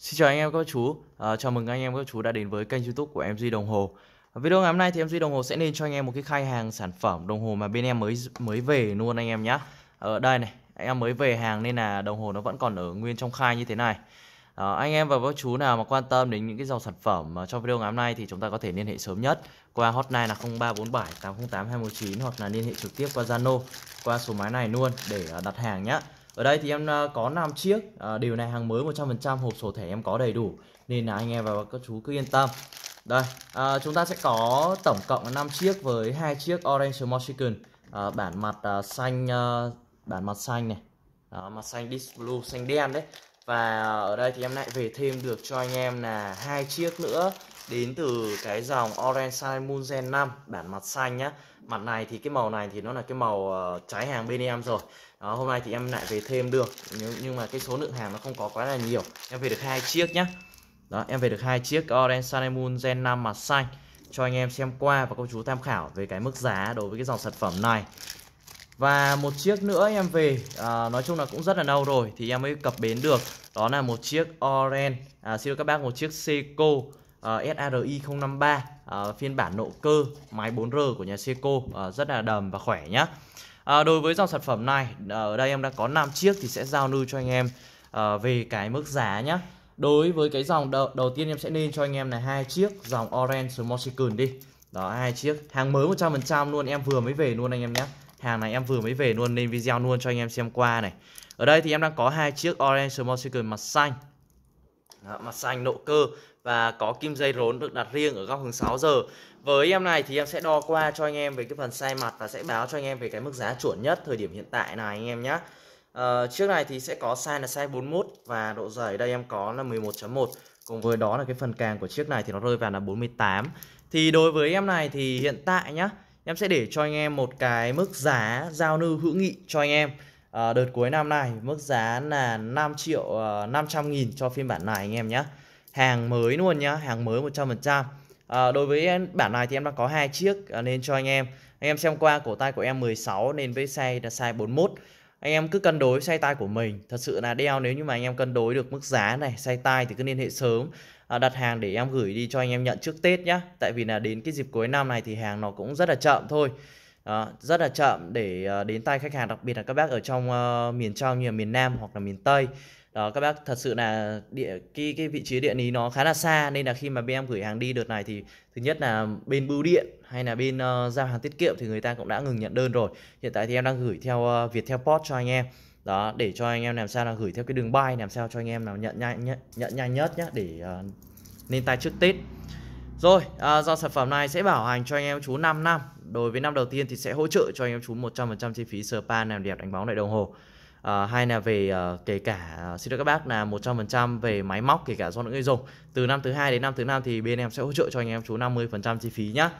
Xin chào anh em các chú, à, chào mừng anh em các chú đã đến với kênh youtube của MG Đồng Hồ Video ngày hôm nay thì MG Đồng Hồ sẽ nên cho anh em một cái khai hàng sản phẩm đồng hồ mà bên em mới mới về luôn anh em nhé Ở ờ, đây này, anh em mới về hàng nên là đồng hồ nó vẫn còn ở nguyên trong khai như thế này à, Anh em và các chú nào mà quan tâm đến những cái dòng sản phẩm trong video ngày hôm nay thì chúng ta có thể liên hệ sớm nhất Qua hotline là 0347 808 219 hoặc là liên hệ trực tiếp qua Zalo qua số máy này luôn để ờ, đặt hàng nhé ở đây thì em ờ, có 5 chiếc à, ờ, điều này hàng mới 100% hộp sổ thẻ em có đầy đủ nên là anh em và các chú cứ yên tâm đây à, chúng ta sẽ có tổng cộng 5 chiếc với hai chiếc orange mochiken à, bản mặt à, xanh à, bản mặt xanh này à, mặt xanh deep blue xanh đen đấy và ở đây thì em lại về thêm được cho anh em là hai chiếc nữa đến từ cái dòng Orange Side Moon Gen 5 bản mặt xanh nhá mặt này thì cái màu này thì nó là cái màu ờ, trái hàng bên em rồi đó hôm nay thì em lại về thêm được nhưng, mà cái số lượng hàng nó không có quá là nhiều em về được hai chiếc nhá đó em về được hai chiếc Orange Side Moon Gen 5 mặt xanh cho anh em xem qua và cô chú tham khảo về cái mức giá đối với cái dòng sản phẩm này và một chiếc nữa em về à, nói chung là cũng rất là lâu rồi thì em mới cập bến được đó là một chiếc Orange à, xin lỗi các bác một chiếc Seiko uh, SARI 053 uh, phiên bản nội cơ máy 4R của nhà Seiko uh, rất là đầm và khỏe nhé. À, ờ, đối với dòng sản phẩm này ờ, ở đây em đã có 5 chiếc thì sẽ giao lưu cho anh em à, về cái mức giá nhé. đối với cái dòng đầu, đầu tiên em sẽ nên cho anh em là hai chiếc dòng orange motorcycle đi đó hai chiếc hàng mới 100% luôn em vừa mới về luôn anh em nhé hàng này em vừa mới về luôn nên video luôn cho anh em xem qua này ở đây thì em đang có hai chiếc orange motorcycle mặt xanh đó, mặt xanh nộ cơ và có kim dây rốn được đặt riêng ở góc hướng 6 giờ. Với em này thì em sẽ đo qua cho anh em về cái phần sai mặt và sẽ báo cho anh em về cái mức giá chuẩn nhất thời điểm hiện tại này anh em nhé. À, ờ, trước này thì sẽ có sai là size 41 và độ dày đây em có là 11.1 cùng với đó là cái phần càng của chiếc này thì nó rơi vào là 48. Thì đối với em này thì hiện tại nhá, em sẽ để cho anh em một cái mức giá giao lưu hữu nghị cho anh em à, đợt cuối năm này mức giá là 5 triệu uh, ờ, 500 nghìn cho phiên bản này anh em nhé hàng mới luôn nhá hàng mới 100% à, ờ, đối với bản này thì em đã có hai chiếc à, nên cho anh em anh em xem qua cổ tay của em 16 nên với size là size 41 anh em cứ cân đối say tay của mình thật sự là đeo nếu như mà anh em cân đối được mức giá này say tay thì cứ liên hệ sớm à, đặt hàng để em gửi đi cho anh em nhận trước tết nhá tại vì là đến cái dịp cuối năm này thì hàng nó cũng rất là chậm thôi à, rất là chậm để à, đến tay khách hàng đặc biệt là các bác ở trong à, miền trong như là miền nam hoặc là miền tây đó các bác thật sự là địa cái cái vị trí địa lý nó khá là xa nên là khi mà bên em gửi hàng đi đợt này thì thứ nhất là bên bưu điện hay là bên uh, giao hàng tiết kiệm thì người ta cũng đã ngừng nhận đơn rồi hiện tại thì em đang gửi theo uh, Viettel Post cho anh em đó để cho anh em làm sao là gửi theo cái đường bay làm sao cho anh em nào nhận nhanh nhất nhận nhanh nhất nhé để uh, ờ, lên tay trước Tết rồi uh, do sản phẩm này sẽ bảo hành cho anh em chú 5 năm đối với năm đầu tiên thì sẽ hỗ trợ cho anh em chú 100% chi phí spa làm đẹp đánh bóng lại đồng hồ à, hay là về à, kể cả ờ, xin lỗi các bác là 100% về máy móc kể cả do những người dùng từ năm thứ hai đến năm thứ năm thì bên em sẽ hỗ trợ cho anh em chú 50% chi phí nhá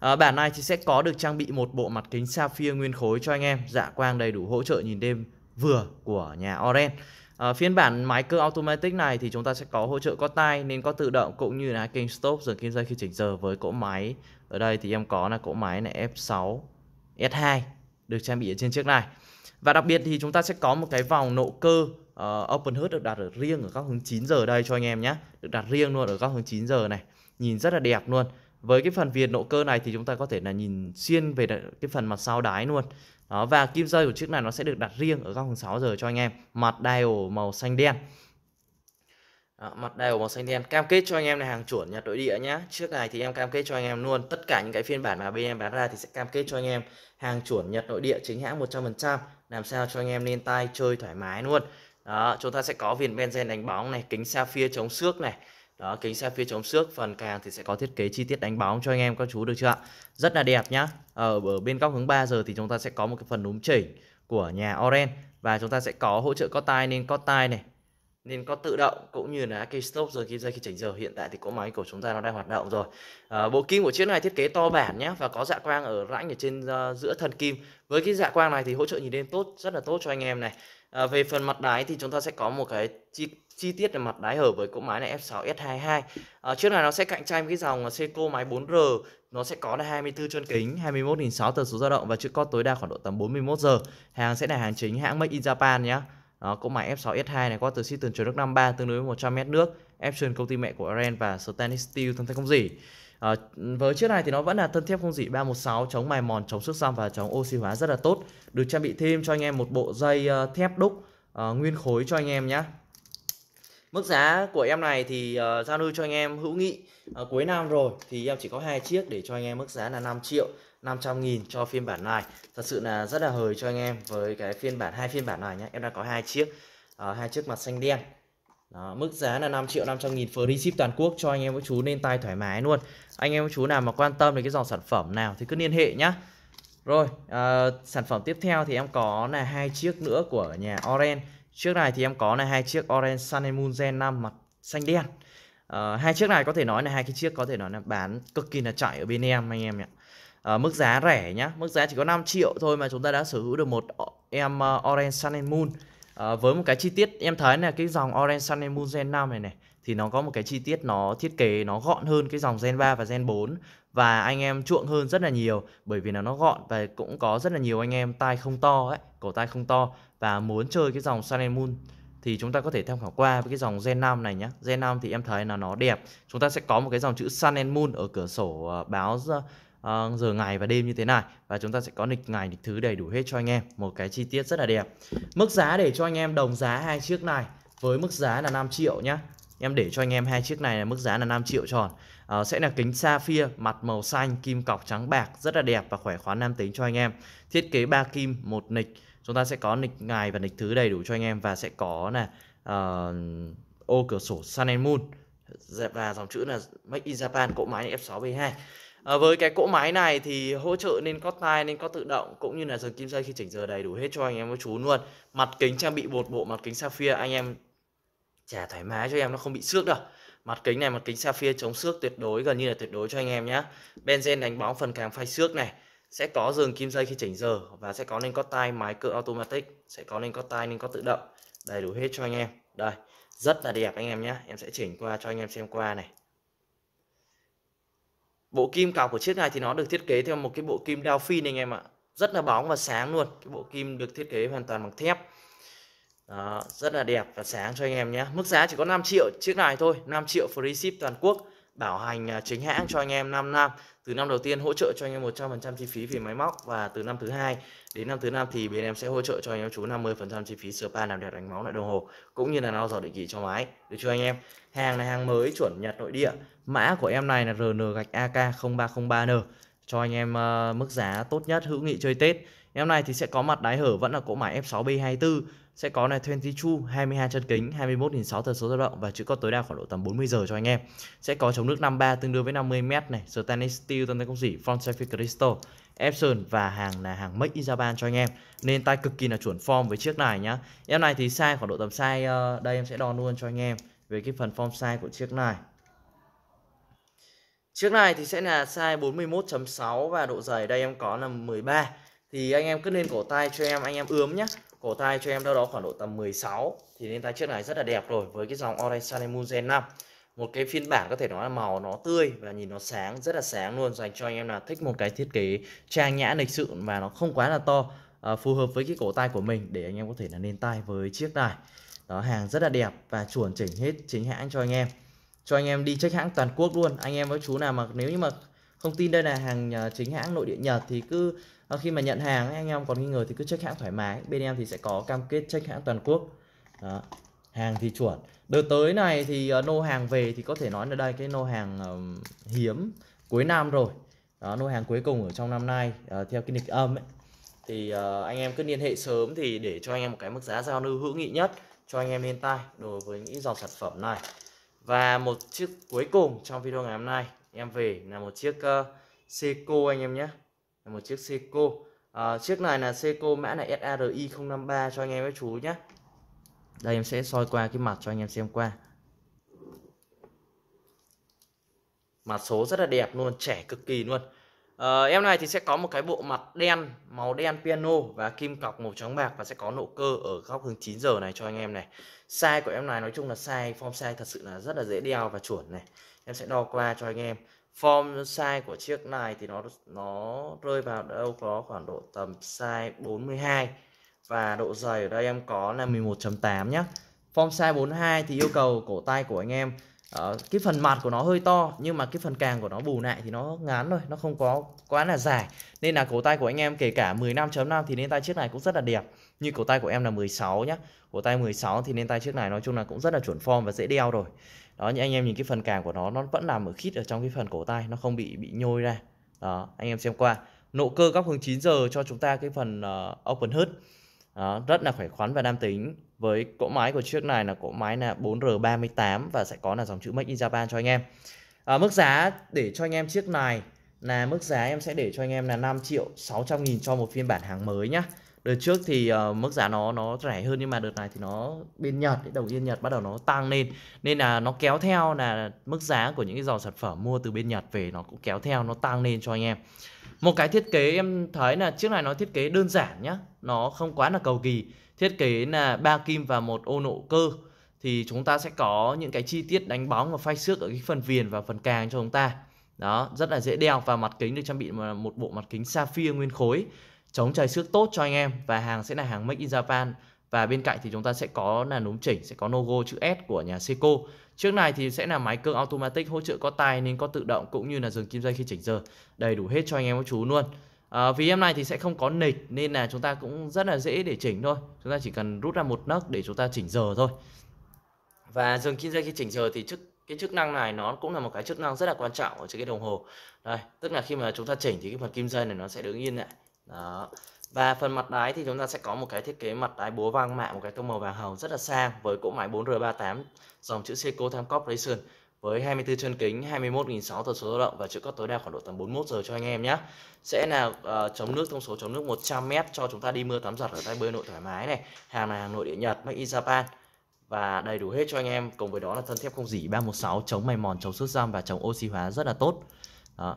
À, bản này thì sẽ có được trang bị một bộ mặt kính sapphire nguyên khối cho anh em dạ quang đầy đủ hỗ trợ nhìn đêm vừa của nhà Oren à, phiên bản máy cơ automatic này thì chúng ta sẽ có hỗ trợ có tay nên có tự động cũng như là kênh stop dừng kim dây khi chỉnh giờ với cỗ máy ở đây thì em có là cỗ máy này F6 S2 được trang bị ở trên chiếc này và đặc biệt thì chúng ta sẽ có một cái vòng nộ cơ uh, open hurt được đặt ở riêng ở góc hướng 9 giờ đây cho anh em nhé. Được đặt riêng luôn ở góc hướng 9 giờ này. Nhìn rất là đẹp luôn. Với cái phần viền nộ cơ này thì chúng ta có thể là nhìn xuyên về cái phần mặt sau đáy luôn. Đó, và kim rơi của chiếc này nó sẽ được đặt riêng ở góc hướng 6 giờ cho anh em. Mặt dial màu xanh đen. Đó, mặt đều màu xanh đen cam kết cho anh em là hàng chuẩn nhà nội địa nhá trước này thì em cam kết cho anh em luôn tất cả những cái phiên bản mà bên em bán ra thì sẽ cam kết cho anh em hàng chuẩn nhật nội địa chính hãng 100% làm sao cho anh em lên tay chơi thoải mái luôn đó chúng ta sẽ có viền benzen đánh bóng này kính sapphire chống xước này đó kính sapphire chống xước phần càng thì sẽ có thiết kế chi tiết đánh bóng cho anh em các chú được chưa ạ rất là đẹp nhá ở, ở bên góc hướng 3 giờ thì chúng ta sẽ có một cái phần núm chỉnh của nhà oren và chúng ta sẽ có hỗ trợ có tai nên có tai này nên có tự động cũng như là cây stop rồi khi dây khi chỉnh giờ hiện tại thì cỗ máy của chúng ta nó đang hoạt động rồi à, bộ kim của chiếc này thiết kế to bản nhé và có dạ quang ở rãnh ở trên uh, giữa thân kim với cái dạ quang này thì hỗ trợ nhìn đêm tốt rất là tốt cho anh em này à, về phần mặt đáy thì chúng ta sẽ có một cái chi, chi tiết là mặt đáy hở với cỗ máy này F6S22 à, chiếc này nó sẽ cạnh tranh với dòng Seiko máy 4R nó sẽ có là 24 chân kính 21.600 tần số dao động và chữ code tối đa khoảng độ tầm 41 giờ hàng sẽ là hàng chính hãng made in Japan nhé đó, cỗ máy F6S2 này có từ sĩ tường trường nước 53 tương đối với 100 mét nước, Epson công ty mẹ của Aren và stainless steel thân thép không dỉ. À, ờ, với chiếc này thì nó vẫn là thân thép không dỉ 316 chống mài mòn, chống sức xăm và chống oxy hóa rất là tốt. Được trang bị thêm cho anh em một bộ dây uh, thép đúc uh, nguyên khối cho anh em nhé. Mức giá của em này thì uh, giao lưu cho anh em hữu nghị uh, cuối năm rồi thì em chỉ có hai chiếc để cho anh em mức giá là 5 triệu 500.000 cho phiên bản này thật sự là rất là hời cho anh em với cái phiên bản hai phiên bản này nhé em đã có hai chiếc ờ, hai uh, chiếc mặt xanh đen đó, mức giá là 5 triệu 500 nghìn free ship toàn quốc cho anh em các chú nên tay thoải mái luôn anh em các chú nào mà quan tâm đến cái dòng sản phẩm nào thì cứ liên hệ nhá rồi uh, sản phẩm tiếp theo thì em có là hai chiếc nữa của nhà Orange trước này thì em có là hai chiếc Orange Sun and Moon Gen 5 mặt xanh đen uh, hai chiếc này có thể nói là hai cái chiếc có thể nói là bán cực kỳ là chạy ở bên em anh em nhé Ờ, mức giá rẻ nhá mức giá chỉ có 5 triệu thôi mà chúng ta đã sở hữu được một em uh, Orange Sun and Moon à, với một cái chi tiết em thấy là cái dòng Orange Sun and Moon Gen 5 này này thì nó có một cái chi tiết nó thiết kế nó gọn hơn cái dòng Gen 3 và Gen 4 và anh em chuộng hơn rất là nhiều bởi vì là nó gọn và cũng có rất là nhiều anh em tai không to ấy, cổ tai không to và muốn chơi cái dòng Sun and Moon thì chúng ta có thể tham khảo qua với cái dòng Gen 5 này nhá, Gen 5 thì em thấy là nó đẹp. Chúng ta sẽ có một cái dòng chữ Sun and Moon ở cửa sổ báo Ờ, giờ ngày và đêm như thế này và chúng ta sẽ có lịch ngày lịch thứ đầy đủ hết cho anh em một cái chi tiết rất là đẹp mức giá để cho anh em đồng giá hai chiếc này với mức giá là 5 triệu nhá em để cho anh em hai chiếc này là mức giá là 5 triệu tròn à, sẽ là kính sapphire mặt màu xanh kim cọc trắng bạc rất là đẹp và khỏe khoắn nam tính cho anh em thiết kế ba kim một nịch chúng ta sẽ có nịch ngày và nịch thứ đầy đủ cho anh em và sẽ có là uh, ờ, ô cửa sổ sun and moon dạ, và dòng chữ là make in japan cỗ máy F6V2 Ờ, với cái cỗ máy này thì hỗ trợ nên có tai nên có tự động cũng như là dừng kim dây khi chỉnh giờ đầy đủ hết cho anh em cô chú luôn mặt kính trang bị bột bộ mặt kính sapphire anh em chả thoải mái cho em nó không bị xước đâu mặt kính này mặt kính sapphire chống xước tuyệt đối gần như là tuyệt đối cho anh em nhé benzen đánh bóng phần càng phay xước này sẽ có dừng kim dây khi chỉnh giờ và sẽ có nên có tai máy cựa automatic sẽ có nên có tai nên có tự động đầy đủ hết cho anh em đây rất là đẹp anh em nhé em sẽ chỉnh qua cho anh em xem qua này bộ kim cọc của chiếc này thì nó được thiết kế theo một cái bộ kim Delphi này anh em ạ rất là bóng và sáng luôn cái bộ kim được thiết kế hoàn toàn bằng thép đó, rất là đẹp và sáng cho anh em nhé mức giá chỉ có 5 triệu chiếc này thôi 5 triệu free ship toàn quốc bảo hành à, chính hãng cho anh em 5 năm từ năm đầu tiên hỗ trợ cho anh em 100% chi phí về máy móc và từ năm thứ hai đến năm thứ năm thì bên em sẽ hỗ trợ cho anh em chú 50% chi phí sửa pan làm đẹp đánh máu lại đồng hồ cũng như là lau dò định kỳ cho máy được chưa anh em hàng này hàng mới chuẩn nhật nội địa mã của em này là RN gạch AK 0303N cho anh em uh, mức giá tốt nhất hữu nghị chơi Tết em này thì sẽ có mặt đáy hở vẫn là cỗ máy F6B24 sẽ có này 22 22 chân kính, 21.600 tần số dao động và chữ có tối đa khoảng độ tầm 40 giờ cho anh em. Sẽ có chống nước 53 tương đương với 50 m này, stainless steel tần công rỉ, front safety crystal, Epson và hàng là hàng make in Japan cho anh em. Nên tay cực kỳ là chuẩn form với chiếc này nhá. Em này thì size khoảng độ tầm size ờ, đây em sẽ đo luôn cho anh em về cái phần form size của chiếc này. Chiếc này thì sẽ là size 41.6 và độ dày đây em có là 13 thì anh em cứ lên cổ tay cho em anh em ướm nhé cổ tay cho em đâu đó khoảng độ tầm 16 thì nên tay chiếc này rất là đẹp rồi với cái dòng Orange Sun Gen 5 một cái phiên bản có thể nói là màu nó tươi và nhìn nó sáng rất là sáng luôn dành cho anh em là thích một cái thiết kế trang nhã lịch sự và nó không quá là to à, phù hợp với cái cổ tay của mình để anh em có thể là nên tay với chiếc này đó hàng rất là đẹp và chuẩn chỉnh hết chính hãng cho anh em cho anh em đi check hãng toàn quốc luôn anh em với chú nào mà nếu như mà không tin đây là hàng à, chính hãng nội địa Nhật thì cứ và ờ, khi mà nhận hàng anh em còn nghi ngờ thì cứ check hãng thoải mái bên em thì sẽ có cam kết check hãng toàn quốc đó. hàng thì chuẩn đợt tới này thì uh, nô hàng về thì có thể nói là đây cái nô hàng uh, hiếm cuối năm rồi đó, nô hàng cuối cùng ở trong năm nay uh, theo cái lịch âm ấy thì uh, anh em cứ liên hệ sớm thì để cho anh em một cái mức giá giao lưu hữu nghị nhất cho anh em lên tay đối với những dòng sản phẩm này và một chiếc cuối cùng trong video ngày hôm nay em về là một chiếc uh, Seiko anh em nhé là một chiếc Seiko à, chiếc này là Seiko mã là SARI 053 cho anh em các chú nhé đây em sẽ soi qua cái mặt cho anh em xem qua mặt số rất là đẹp luôn trẻ cực kỳ luôn à, em này thì sẽ có một cái bộ mặt đen màu đen piano và kim cọc màu trắng bạc và sẽ có nộ cơ ở góc hướng 9 giờ này cho anh em này size của em này nói chung là size form size thật sự là rất là dễ đeo và chuẩn này em sẽ đo qua cho anh em form size của chiếc này thì nó nó rơi vào đâu có khoảng độ tầm size 42 và độ dày ở đây em có là 11.8 nhé form size 42 thì yêu cầu cổ tay của anh em uh, cái phần mặt của nó hơi to nhưng mà cái phần càng của nó bù lại thì nó ngắn thôi, nó không có quá là dài nên là cổ tay của anh em kể cả 15.5 thì nên tay chiếc này cũng rất là đẹp như cổ tay của em là 16 nhá cổ tay 16 thì nên tay chiếc này nói chung là cũng rất là chuẩn form và dễ đeo rồi đó như anh em nhìn cái phần càng của nó nó vẫn nằm ở khít ở trong cái phần cổ tay nó không bị bị nhôi ra đó anh em xem qua nộ cơ góc hướng 9 giờ cho chúng ta cái phần uh, open hớt đó, rất là khỏe khoắn và nam tính với cỗ máy của chiếc này là cỗ máy là 4R38 và sẽ có là dòng chữ Make in Japan cho anh em à, mức giá để cho anh em chiếc này là mức giá em sẽ để cho anh em là 5 triệu 600 nghìn cho một phiên bản hàng mới nhá đợt trước thì uh, mức giá nó nó rẻ hơn nhưng mà đợt này thì nó bên Nhật đầu tiên Nhật bắt đầu nó tăng lên nên là nó kéo theo là mức giá của những cái dòng sản phẩm mua từ bên Nhật về nó cũng kéo theo nó tăng lên cho anh em một cái thiết kế em thấy là chiếc này nó thiết kế đơn giản nhá nó không quá là cầu kỳ thiết kế là ba kim và một ô nộ cơ thì chúng ta sẽ có những cái chi tiết đánh bóng và phay xước ở cái phần viền và phần càng cho chúng ta đó rất là dễ đeo và mặt kính được trang bị một bộ mặt kính sapphire nguyên khối chống trời xước tốt cho anh em và hàng sẽ là hàng Make in Japan và bên cạnh thì chúng ta sẽ có là núm chỉnh sẽ có logo chữ S của nhà Seiko trước này thì sẽ là máy cương automatic hỗ trợ có tay nên có tự động cũng như là dừng kim dây khi chỉnh giờ đầy đủ hết cho anh em các chú luôn à, vì em này thì sẽ không có nịch nên là chúng ta cũng rất là dễ để chỉnh thôi chúng ta chỉ cần rút ra một nấc để chúng ta chỉnh giờ thôi và dừng kim dây khi chỉnh giờ thì chức cái chức năng này nó cũng là một cái chức năng rất là quan trọng ở trên cái đồng hồ đây tức là khi mà chúng ta chỉnh thì cái phần kim dây này nó sẽ đứng yên lại đó và phần mặt đáy thì chúng ta sẽ có một cái thiết kế mặt đáy búa vang mạ một cái tông màu vàng hồng rất là sang với cỗ máy 4R38 dòng chữ Seiko Time Cop Racing với 24 chân kính, 21.600 tần số dao động và chữ cấp tối đa khoảng độ tầm 41 giờ cho anh em nhé. Sẽ là uh, ờ, chống nước thông số chống nước 100m cho chúng ta đi mưa tắm giặt ở tay bơi nội thoải mái này. Hàng này hàng nội địa Nhật, make in Japan và đầy đủ hết cho anh em. Cùng với đó là thân thép không dỉ 316 chống mài mòn, chống sút răm và chống oxy hóa rất là tốt. Đó.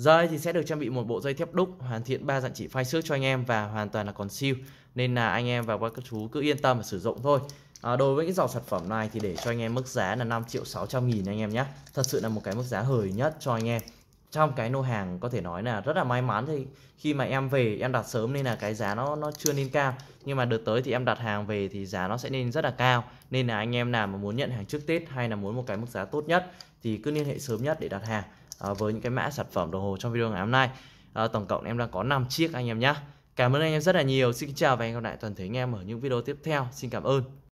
Dây thì sẽ được trang bị một bộ dây thép đúc, hoàn thiện ba dạng chỉ phai xước cho anh em và hoàn toàn là còn siêu. Nên là anh em và các chú cứ yên tâm và sử dụng thôi. À, đối với cái dòng sản phẩm này thì để cho anh em mức giá là 5 triệu 600 nghìn anh em nhé. Thật sự là một cái mức giá hời nhất cho anh em trong cái nô hàng có thể nói là rất là may mắn thì khi mà em về em đặt sớm nên là cái giá nó nó chưa lên cao nhưng mà đợt tới thì em đặt hàng về thì giá nó sẽ lên rất là cao nên là anh em nào mà muốn nhận hàng trước Tết hay là muốn một cái mức giá tốt nhất thì cứ liên hệ sớm nhất để đặt hàng à, với những cái mã sản phẩm đồng hồ trong video ngày hôm nay à, tổng cộng em đang có 5 chiếc anh em nhé cảm ơn anh em rất là nhiều xin chào và hẹn gặp lại toàn thể anh em ở những video tiếp theo xin cảm ơn